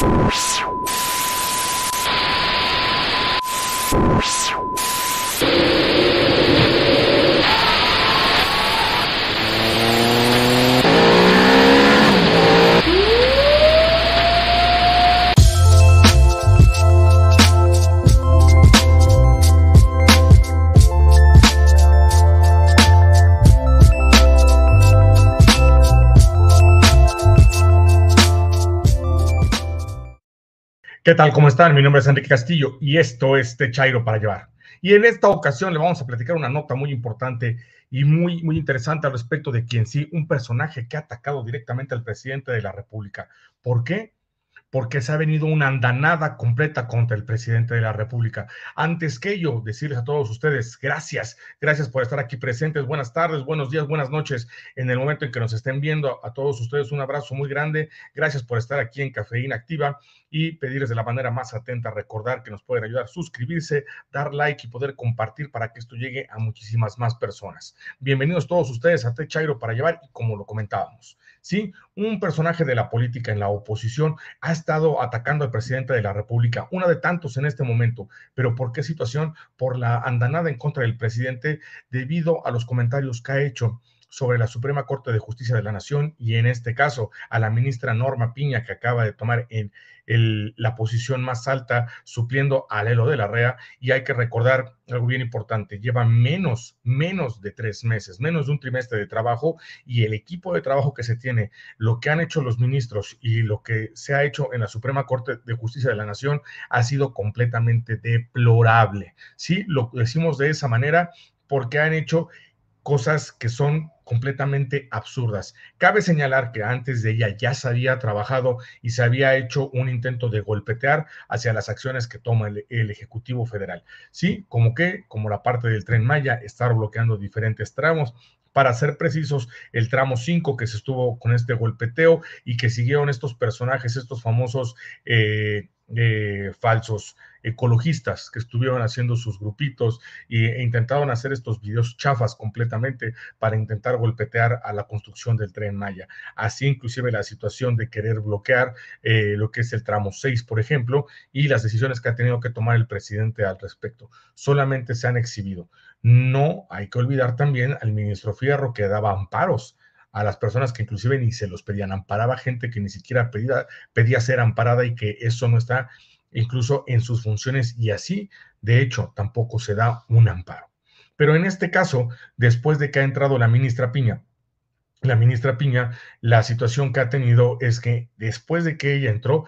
Force. ¿Qué tal? ¿Cómo están? Mi nombre es Enrique Castillo y esto es Te Chairo para Llevar. Y en esta ocasión le vamos a platicar una nota muy importante y muy, muy interesante al respecto de quien sí, un personaje que ha atacado directamente al presidente de la República. ¿Por qué? Porque se ha venido una andanada completa contra el presidente de la República. Antes que ello, decirles a todos ustedes, gracias, gracias por estar aquí presentes. Buenas tardes, buenos días, buenas noches. En el momento en que nos estén viendo, a todos ustedes un abrazo muy grande. Gracias por estar aquí en Cafeína Activa y pedirles de la manera más atenta, recordar que nos pueden ayudar, suscribirse, dar like y poder compartir para que esto llegue a muchísimas más personas. Bienvenidos todos ustedes a Techairo para llevar y como lo comentábamos, ¿sí? Un personaje de la política en la oposición ha estado atacando al presidente de la República, una de tantos en este momento, pero ¿por qué situación? Por la andanada en contra del presidente debido a los comentarios que ha hecho sobre la Suprema Corte de Justicia de la Nación y en este caso a la ministra Norma Piña que acaba de tomar en el, la posición más alta supliendo a Lelo de la REA y hay que recordar algo bien importante, lleva menos, menos de tres meses, menos de un trimestre de trabajo y el equipo de trabajo que se tiene, lo que han hecho los ministros y lo que se ha hecho en la Suprema Corte de Justicia de la Nación ha sido completamente deplorable. Sí, lo decimos de esa manera porque han hecho cosas que son completamente absurdas. Cabe señalar que antes de ella ya se había trabajado y se había hecho un intento de golpetear hacia las acciones que toma el, Ejecutivo Federal. Sí, como que, como la parte del tren Maya, estar bloqueando diferentes tramos, para ser precisos, el tramo 5 que se estuvo con este golpeteo y que siguieron estos personajes, estos famosos eh, eh, falsos ecologistas que estuvieron haciendo sus grupitos e intentaron hacer estos videos chafas completamente para intentar golpetear a la construcción del tren Maya. Así inclusive la situación de querer bloquear eh, lo que es el tramo 6, por ejemplo, y las decisiones que ha tenido que tomar el presidente al respecto. Solamente se han exhibido. No hay que olvidar también al ministro Fierro que daba amparos a las personas que inclusive ni se los pedían, amparaba gente que ni siquiera pedía, pedía ser amparada y que eso no está incluso en sus funciones y así, de hecho, tampoco se da un amparo. Pero en este caso, después de que ha entrado la ministra Piña la ministra Piña, la situación que ha tenido es que después de que ella entró,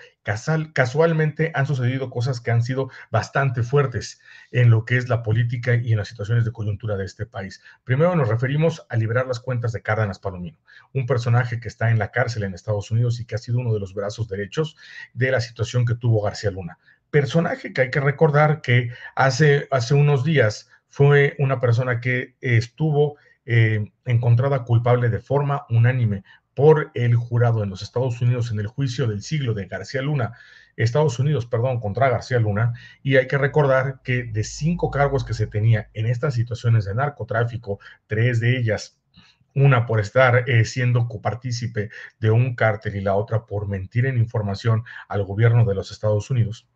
casualmente han sucedido cosas que han sido bastante fuertes en lo que es la política y en las situaciones de coyuntura de este país. Primero nos referimos a liberar las cuentas de Cárdenas Palomino, un personaje que está en la cárcel en Estados Unidos y que ha sido uno de los brazos derechos de la situación que tuvo García Luna. Personaje que hay que recordar que hace, hace unos días fue una persona que estuvo eh, encontrada culpable de forma unánime por el jurado en los Estados Unidos en el juicio del siglo de García Luna, Estados Unidos, perdón, contra García Luna, y hay que recordar que de cinco cargos que se tenía en estas situaciones de narcotráfico, tres de ellas una por estar eh, siendo copartícipe de un cártel y la otra por mentir en información al gobierno de los Estados Unidos,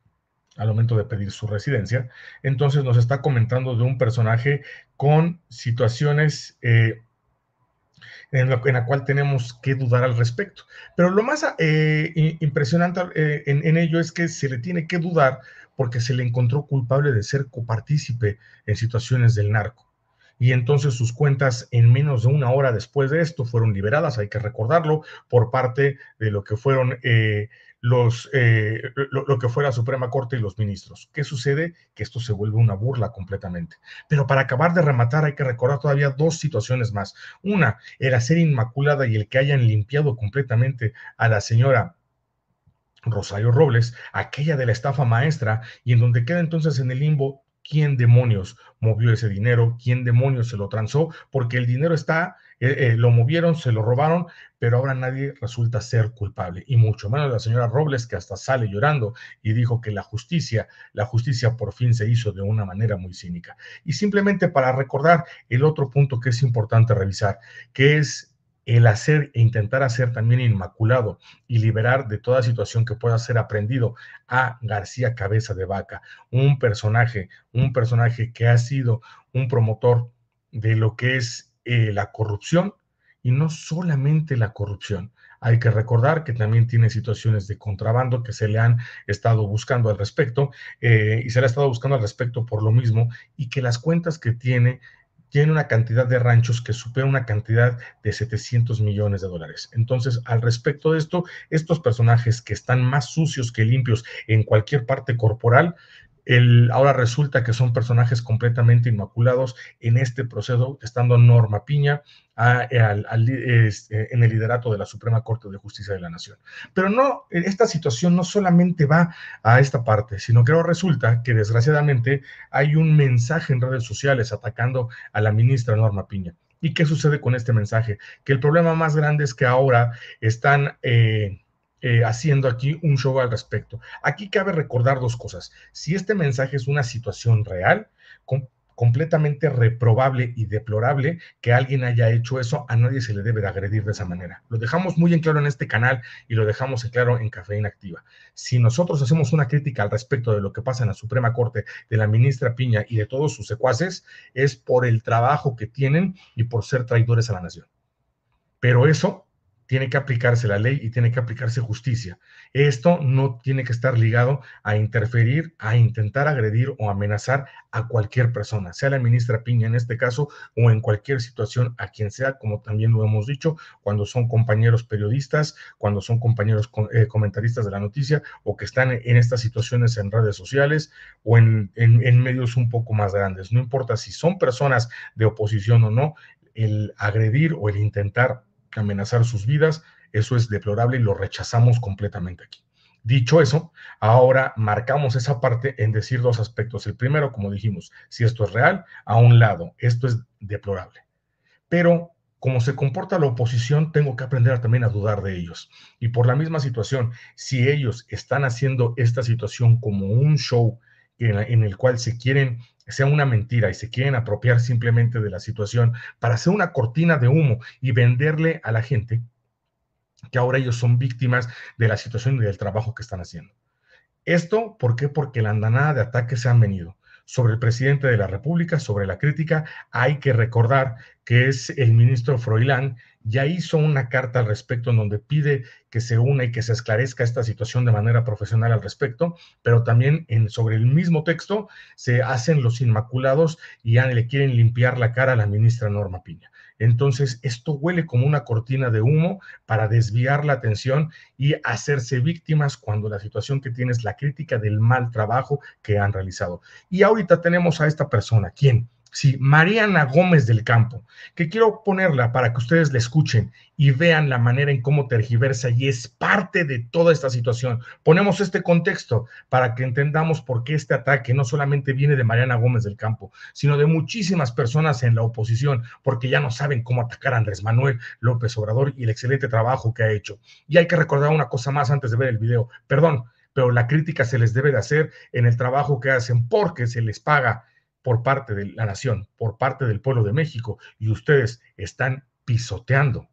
al momento de pedir su residencia. Entonces nos está comentando de un personaje con situaciones eh, en, la, cual tenemos que dudar al respecto. Pero lo más eh, impresionante eh, en, ello es que se le tiene que dudar porque se le encontró culpable de ser copartícipe en situaciones del narco y entonces sus cuentas en menos de una hora después de esto fueron liberadas, hay que recordarlo, por parte de lo que fueron los, eh, lo, que fue la Suprema Corte y los ministros. ¿Qué sucede? Que esto se vuelve una burla completamente. Pero para acabar de rematar hay que recordar todavía dos situaciones más. Una, el hacer inmaculada y el que hayan limpiado completamente a la señora Rosario Robles, aquella de la estafa maestra, y en donde queda entonces en el limbo quién demonios movió ese dinero, quién demonios se lo transó, porque el dinero está, eh, eh, lo movieron, se lo robaron, pero ahora nadie resulta ser culpable, y mucho menos la señora Robles, que hasta sale llorando y dijo que la justicia, la justicia por fin se hizo de una manera muy cínica. Y simplemente para recordar el otro punto que es importante revisar, que es el hacer e intentar hacer también inmaculado y liberar de toda situación que pueda ser aprendido a García Cabeza de Vaca, un personaje, un personaje que ha sido un promotor de lo que es eh, la corrupción y no solamente la corrupción. Hay que recordar que también tiene situaciones de contrabando que se le han estado buscando al respecto eh, y se le ha estado buscando al respecto por lo mismo y que las cuentas que tiene tiene una cantidad de ranchos que supera una cantidad de 700 millones de dólares. Entonces, al respecto de esto, estos personajes que están más sucios que limpios en cualquier parte corporal, ahora resulta que son personajes completamente inmaculados en este proceso, estando Norma Piña eh, en el liderato de la Suprema Corte de Justicia de la Nación. Pero no, eh, esta situación no solamente va a esta parte, sino que resulta que desgraciadamente hay un mensaje en redes sociales atacando a la ministra Norma Piña. ¿Y qué sucede con este mensaje? Que el problema más grande es que ahora están... Eh, eh, haciendo aquí un show al respecto. Aquí cabe recordar dos cosas. Si este mensaje es una situación real, completamente reprobable y deplorable que alguien haya hecho eso, a nadie se le debe de agredir de esa manera. Lo dejamos muy en claro en este canal y lo dejamos en claro en Cafeína Activa. Si nosotros hacemos una crítica al respecto de lo que pasa en la Suprema Corte, de la ministra Piña y de todos sus secuaces, es por el trabajo que tienen y por ser traidores a la nación. Pero eso tiene que aplicarse la ley y tiene que aplicarse justicia. Esto no tiene que estar ligado a interferir, a intentar agredir o amenazar a cualquier persona, sea la ministra Piña en este caso o en cualquier situación a quien sea, como también lo hemos dicho, cuando son compañeros periodistas, cuando son compañeros eh, comentaristas de la noticia o que están en estas situaciones en redes sociales o en medios un poco más grandes. No importa si son personas de oposición o no, el agredir o el intentar amenazar sus vidas. Eso es deplorable y lo rechazamos completamente aquí. Dicho eso, ahora marcamos esa parte en decir dos aspectos. El primero, como dijimos, si esto es real, a un lado, esto es deplorable. Pero como se comporta la oposición, tengo que aprender también a dudar de ellos. Y por la misma situación, si ellos están haciendo esta situación como un show en, el cual se quieren sea una mentira y se quieren apropiar simplemente de la situación para hacer una cortina de humo y venderle a la gente que ahora ellos son víctimas de la situación y del trabajo que están haciendo. Esto, ¿por qué? Porque la andanada de ataques se han venido sobre el presidente de la República, sobre la crítica. Hay que recordar que es el ministro Froilán ya hizo una carta al respecto en donde pide que se una y que se esclarezca esta situación de manera profesional al respecto, pero también en, sobre el mismo texto se hacen los inmaculados y ya le quieren limpiar la cara a la ministra Norma Piña. Entonces, esto huele como una cortina de humo para desviar la atención y hacerse víctimas cuando la situación que tiene es la crítica del mal trabajo que han realizado. Y ahorita tenemos a esta persona, ¿quién? Sí, Mariana Gómez del Campo, que quiero ponerla para que ustedes la escuchen y vean la manera en cómo tergiversa y es parte de toda esta situación. Ponemos este contexto para que entendamos por qué este ataque no solamente viene de Mariana Gómez del Campo, sino de muchísimas personas en la oposición, porque ya no saben cómo atacar a Andrés Manuel López Obrador y el excelente trabajo que ha hecho. Y hay que recordar una cosa más antes de ver el video, perdón, pero la crítica se les debe de hacer en el trabajo que hacen porque se les paga por parte de la nación, por parte del pueblo de México, y ustedes están pisoteando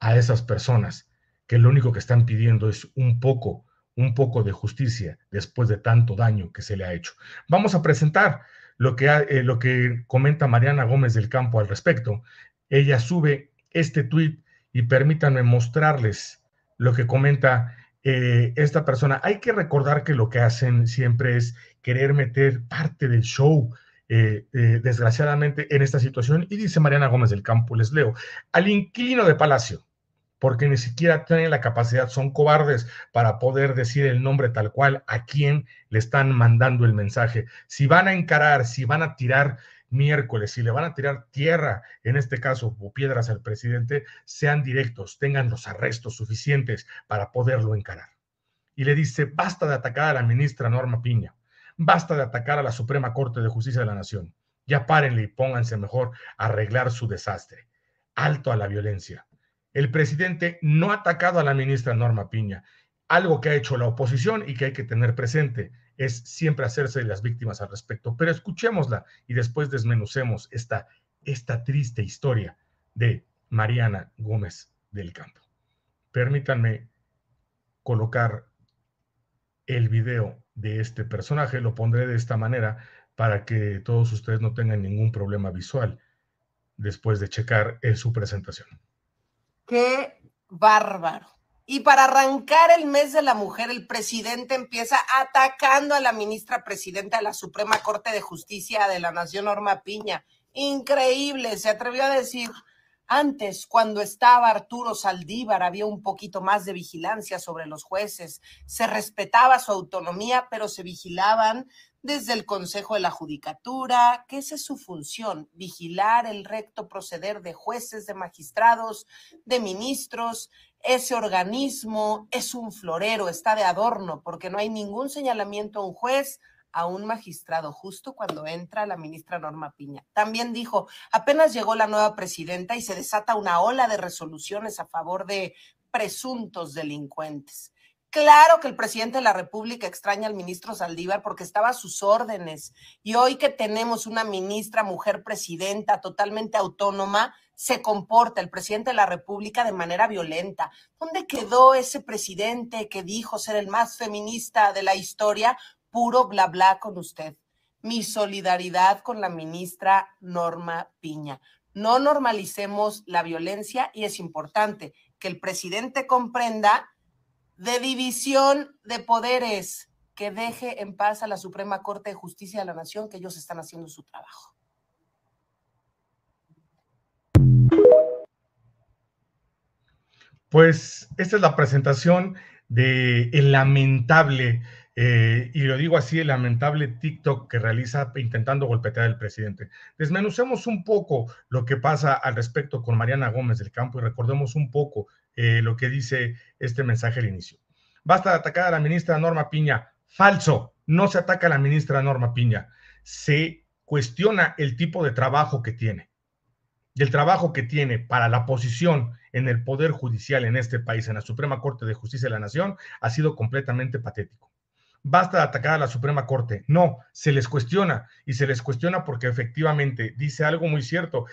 a esas personas que lo único que están pidiendo es un poco, un poco de justicia después de tanto daño que se le ha hecho. Vamos a presentar lo que, eh, lo que comenta Mariana Gómez del Campo al respecto. Ella sube este tuit y permítanme mostrarles lo que comenta eh, esta persona. Hay que recordar que lo que hacen siempre es querer meter parte del show eh, eh, desgraciadamente, en esta situación. Y dice Mariana Gómez del Campo, les leo, al inquilino de Palacio, porque ni siquiera tienen la capacidad, son cobardes para poder decir el nombre tal cual a quien le están mandando el mensaje. Si van a encarar, si van a tirar miércoles, si le van a tirar tierra, en este caso, o piedras al presidente, sean directos, tengan los arrestos suficientes para poderlo encarar. Y le dice, basta de atacar a la ministra Norma Piña. Basta de atacar a la Suprema Corte de Justicia de la Nación. Ya párenle y pónganse mejor a arreglar su desastre. Alto a la violencia. El presidente no ha atacado a la ministra Norma Piña, algo que ha hecho la oposición y que hay que tener presente es siempre hacerse de las víctimas al respecto. Pero escuchémosla y después desmenucemos esta, esta triste historia de Mariana Gómez del Campo. Permítanme colocar el video de este personaje, lo pondré de esta manera para que todos ustedes no tengan ningún problema visual después de checar en eh, su presentación. Qué bárbaro. Y para arrancar el mes de la mujer, el presidente empieza atacando a la ministra presidenta de la Suprema Corte de Justicia de la Nación, Norma Piña. Increíble, se atrevió a decir, antes, cuando estaba Arturo Saldívar, había un poquito más de vigilancia sobre los jueces, se respetaba su autonomía, pero se vigilaban desde el Consejo de la Judicatura, que esa es su función, vigilar el recto proceder de jueces, de magistrados, de ministros. Ese organismo es un florero, está de adorno, porque no hay ningún señalamiento a un juez, a un magistrado justo cuando entra la ministra Norma Piña. También dijo, apenas llegó la nueva presidenta y se desata una ola de resoluciones a favor de presuntos delincuentes. Claro que el presidente de la República extraña al ministro Saldívar porque estaba a sus órdenes y hoy que tenemos una ministra, mujer presidenta, totalmente autónoma, se comporta el presidente de la República de manera violenta. ¿Dónde quedó ese presidente que dijo ser el más feminista de la historia puro bla bla con usted. Mi solidaridad con la ministra Norma Piña. No normalicemos la violencia y es importante que el presidente comprenda de división de poderes, que deje en paz a la Suprema Corte de Justicia de la Nación, que ellos están haciendo su trabajo. Pues esta es la presentación de el lamentable eh, y lo digo así, el lamentable TikTok que realiza intentando golpetear al presidente. Desmenucemos un poco lo que pasa al respecto con Mariana Gómez del Campo y recordemos un poco eh, lo que dice este mensaje al inicio. Basta de atacar a la ministra Norma Piña. Falso, no se ataca a la ministra Norma Piña. Se cuestiona el tipo de trabajo que tiene. Y el trabajo que tiene para la posición en el Poder Judicial en este país, en la Suprema Corte de Justicia de la Nación, ha sido completamente patético basta de atacar a la Suprema Corte. No, se les cuestiona y se les cuestiona porque efectivamente dice algo muy cierto.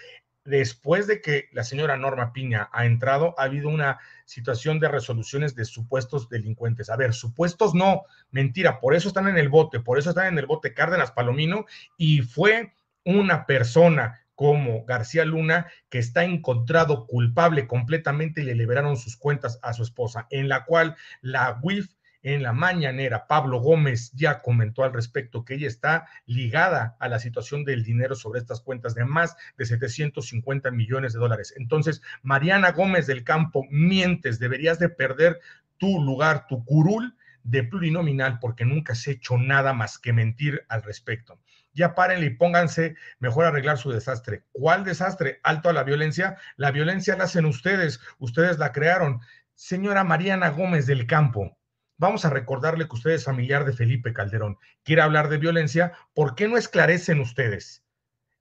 Después de que la señora Norma Piña ha entrado, ha habido una situación de resoluciones de supuestos delincuentes. A ver, supuestos no, mentira, por eso están en el bote, por eso están en el bote Cárdenas Palomino y fue una persona como García Luna, que está encontrado culpable completamente y le liberaron sus cuentas a su esposa, en la cual la WIF en la mañanera. Pablo Gómez ya comentó al respecto que ella está ligada a la situación del dinero sobre estas cuentas de más de 750 millones de dólares. Entonces, Mariana Gómez del Campo, mientes, deberías de perder tu lugar, tu curul de plurinominal porque nunca has hecho nada más que mentir al respecto. Ya párenle y pónganse mejor a arreglar su desastre. ¿Cuál desastre? Alto a la violencia. La violencia la hacen ustedes, ustedes la crearon. Señora Mariana Gómez del Campo, Vamos a recordarle que usted es familiar de Felipe Calderón. Quiere hablar de violencia. ¿Por qué no esclarecen ustedes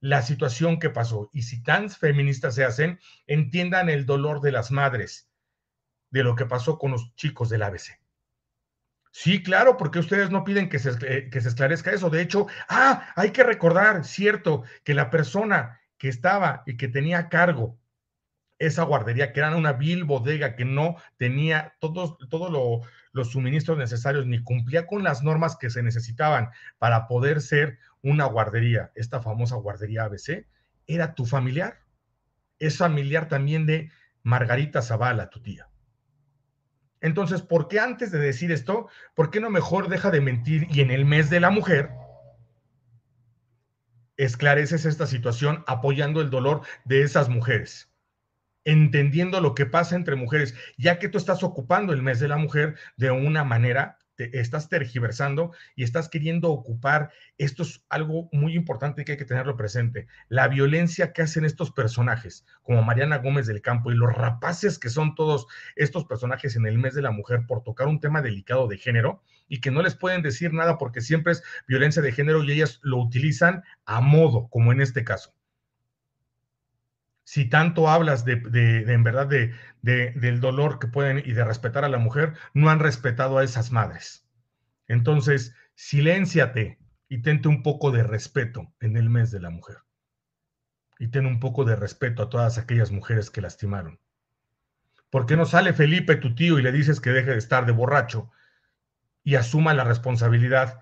la situación que pasó? Y si tan feministas se hacen, entiendan el dolor de las madres de lo que pasó con los chicos del ABC. Sí, claro, porque ustedes no piden que se, eh, que se esclarezca eso. De hecho, ah, hay que recordar, cierto, que la persona que estaba y que tenía a cargo esa guardería, que era una vil bodega que no tenía todo, todo lo, los suministros necesarios ni cumplía con las normas que se necesitaban para poder ser una guardería, esta famosa guardería ABC, era tu familiar. Es familiar también de Margarita Zavala, tu tía. Entonces, ¿por qué antes de decir esto, por qué no mejor deja de mentir y en el mes de la mujer esclareces esta situación apoyando el dolor de esas mujeres? entendiendo lo que pasa entre mujeres, ya que tú estás ocupando el mes de la mujer de una manera, te estás tergiversando y estás queriendo ocupar, esto es algo muy importante que hay que tenerlo presente, la violencia que hacen estos personajes, como Mariana Gómez del Campo y los rapaces que son todos estos personajes en el mes de la mujer por tocar un tema delicado de género y que no les pueden decir nada porque siempre es violencia de género y ellas lo utilizan a modo, como en este caso si tanto hablas de, en verdad, del dolor que pueden y de respetar a la mujer, no han respetado a esas madres. Entonces, silénciate y tente un poco de respeto en el mes de la mujer. Y ten un poco de respeto a todas aquellas mujeres que lastimaron. ¿Por qué no sale Felipe, tu tío, y le dices que deje de estar de borracho y asuma la responsabilidad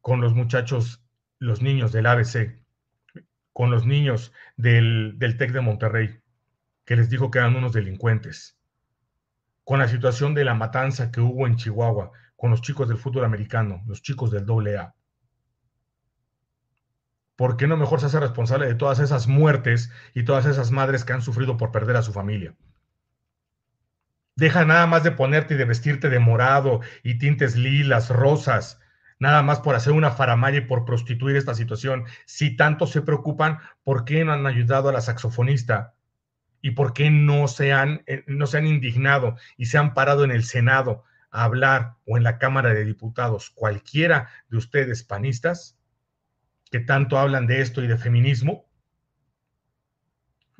con los muchachos, los niños del ABC con los niños del, TEC de Monterrey, que les dijo que eran unos delincuentes, con la situación de la matanza que hubo en Chihuahua, con los chicos del fútbol americano, los chicos del AA. ¿Por qué no mejor se hace responsable de todas esas muertes y todas esas madres que han sufrido por perder a su familia? Deja nada más de ponerte y de vestirte de morado y tintes lilas, rosas nada más por hacer una faramaya y por prostituir esta situación. Si tanto se preocupan, ¿por qué no han ayudado a la saxofonista? ¿Y por qué no se han, eh, no se han indignado y se han parado en el Senado a hablar o en la Cámara de Diputados? Cualquiera de ustedes panistas que tanto hablan de esto y de feminismo,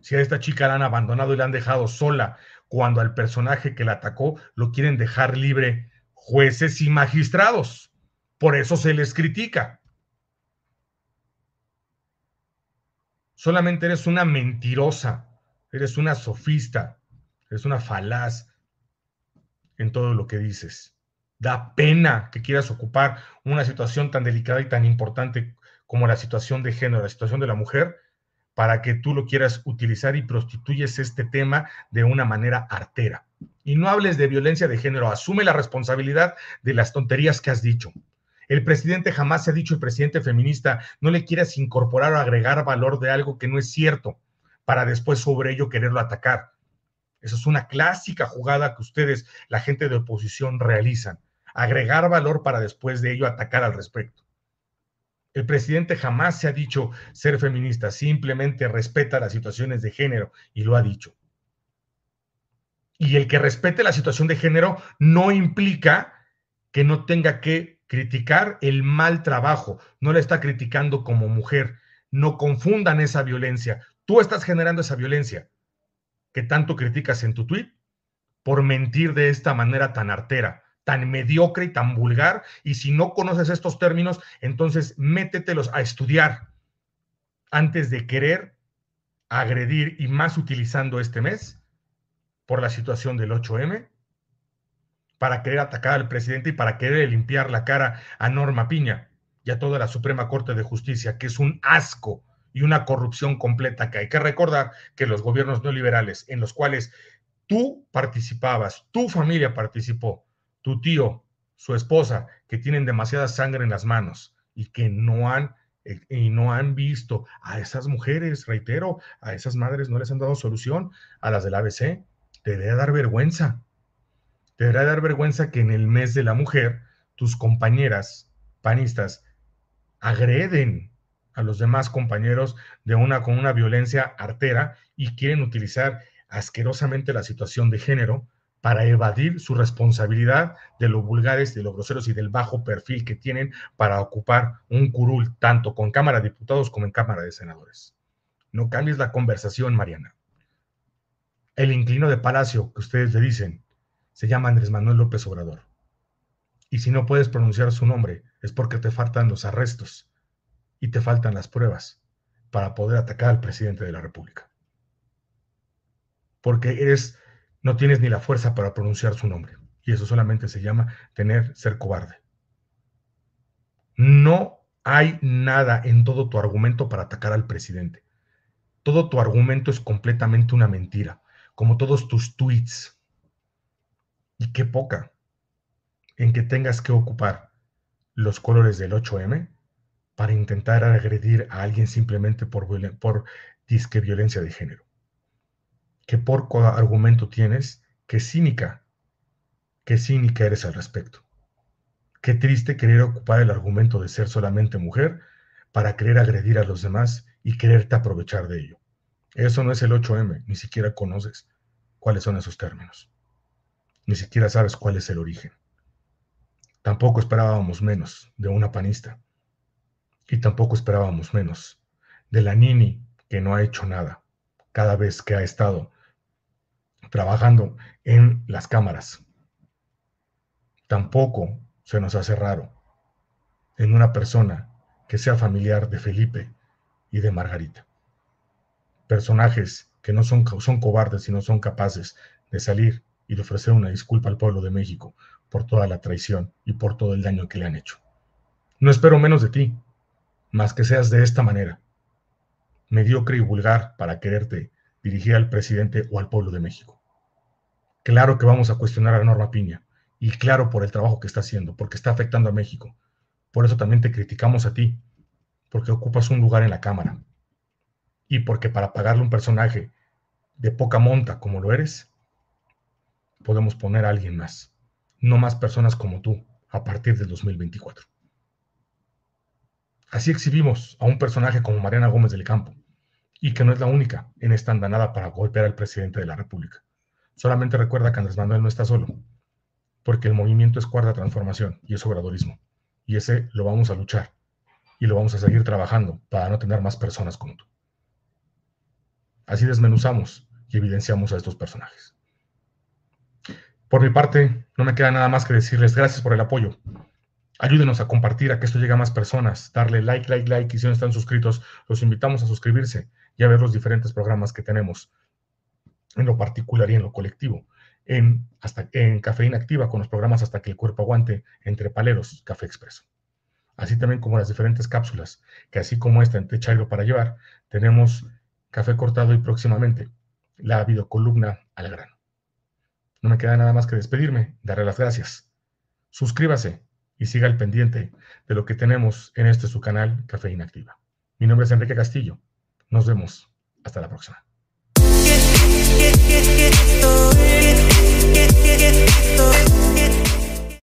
si a esta chica la han abandonado y la han dejado sola cuando al personaje que la atacó lo quieren dejar libre jueces y magistrados. Por eso se les critica. Solamente eres una mentirosa, eres una sofista, eres una falaz en todo lo que dices. Da pena que quieras ocupar una situación tan delicada y tan importante como la situación de género, la situación de la mujer, para que tú lo quieras utilizar y prostituyes este tema de una manera artera. Y no hables de violencia de género, asume la responsabilidad de las tonterías que has dicho. El presidente jamás se ha dicho el presidente feminista, no le quieras incorporar o agregar valor de algo que no es cierto para después sobre ello quererlo atacar. Esa es una clásica jugada que ustedes, la gente de oposición, realizan. Agregar valor para después de ello atacar al respecto. El presidente jamás se ha dicho ser feminista, simplemente respeta las situaciones de género y lo ha dicho. Y el que respete la situación de género no implica que no tenga que criticar el mal trabajo, no la está criticando como mujer. No confundan esa violencia. Tú estás generando esa violencia que tanto criticas en tu tweet por mentir de esta manera tan artera, tan mediocre y tan vulgar. Y si no conoces estos términos, entonces métetelos a estudiar antes de querer agredir y más utilizando este mes por la situación del 8M para querer atacar al presidente y para querer limpiar la cara a Norma Piña y a toda la Suprema Corte de Justicia, que es un asco y una corrupción completa que hay que recordar que los gobiernos neoliberales en los cuales tú participabas, tu familia participó, tu tío, su esposa, que tienen demasiada sangre en las manos y que no han eh, y no han visto a esas mujeres, reitero, a esas madres no les han dado solución, a las del ABC, te debe dar vergüenza. Te deberá dar vergüenza que en el mes de la mujer tus compañeras panistas agreden a los demás compañeros de una con una violencia artera y quieren utilizar asquerosamente la situación de género para evadir su responsabilidad de lo vulgares, de lo groseros y del bajo perfil que tienen para ocupar un curul tanto con Cámara de Diputados como en Cámara de Senadores. No cambies la conversación, Mariana. El inclino de palacio que ustedes le dicen se llama Andrés Manuel López Obrador. Y si no puedes pronunciar su nombre, es porque te faltan los arrestos y te faltan las pruebas para poder atacar al presidente de la República. Porque eres, no tienes ni la fuerza para pronunciar su nombre. Y eso solamente se llama tener, ser cobarde. No hay nada en todo tu argumento para atacar al presidente. Todo tu argumento es completamente una mentira, como todos tus tweets, y qué poca en que tengas que ocupar los colores del 8M para intentar agredir a alguien simplemente por, disque violencia de género. Qué porco argumento tienes, qué cínica, qué cínica eres al respecto. Qué triste querer ocupar el argumento de ser solamente mujer para querer agredir a los demás y quererte aprovechar de ello. Eso no es el 8M, ni siquiera conoces cuáles son esos términos ni siquiera sabes cuál es el origen. Tampoco esperábamos menos de una panista. Y tampoco esperábamos menos de la Nini, que no ha hecho nada cada vez que ha estado trabajando en las cámaras. Tampoco se nos hace raro en una persona que sea familiar de Felipe y de Margarita. Personajes que no son, son cobardes y no son capaces de salir y de ofrecer una disculpa al pueblo de México por toda la traición y por todo el daño que le han hecho. No espero menos de ti, más que seas de esta manera, mediocre y vulgar para quererte dirigir al presidente o al pueblo de México. Claro que vamos a cuestionar a Norma Piña, y claro por el trabajo que está haciendo, porque está afectando a México. Por eso también te criticamos a ti, porque ocupas un lugar en la Cámara, y porque para pagarle un personaje de poca monta como lo eres, podemos poner a alguien más, no más personas como tú, a partir del 2024. Así exhibimos a un personaje como Mariana Gómez del Campo, y que no es la única en esta andanada para golpear al presidente de la República. Solamente recuerda que Andrés Manuel no está solo, porque el movimiento es cuarta transformación y es obradorismo, y ese lo vamos a luchar y lo vamos a seguir trabajando para no tener más personas como tú. Así desmenuzamos y evidenciamos a estos personajes. Por mi parte, no me queda nada más que decirles gracias por el apoyo. Ayúdenos a compartir, a que esto llegue a más personas, darle like, like, like, y si no están suscritos, los invitamos a suscribirse y a ver los diferentes programas que tenemos, en lo particular y en lo colectivo. En, hasta, en Cafeína Activa, con los programas Hasta que el cuerpo aguante, entre paleros, Café Expreso. Así también como las diferentes cápsulas, que así como esta en Chairo para llevar, tenemos Café Cortado y próximamente la videocolumna al grano. No me queda nada más que despedirme, darle las gracias. Suscríbase y siga al pendiente de lo que tenemos en este su canal Café Inactiva. Mi nombre es Enrique Castillo. Nos vemos. Hasta la próxima.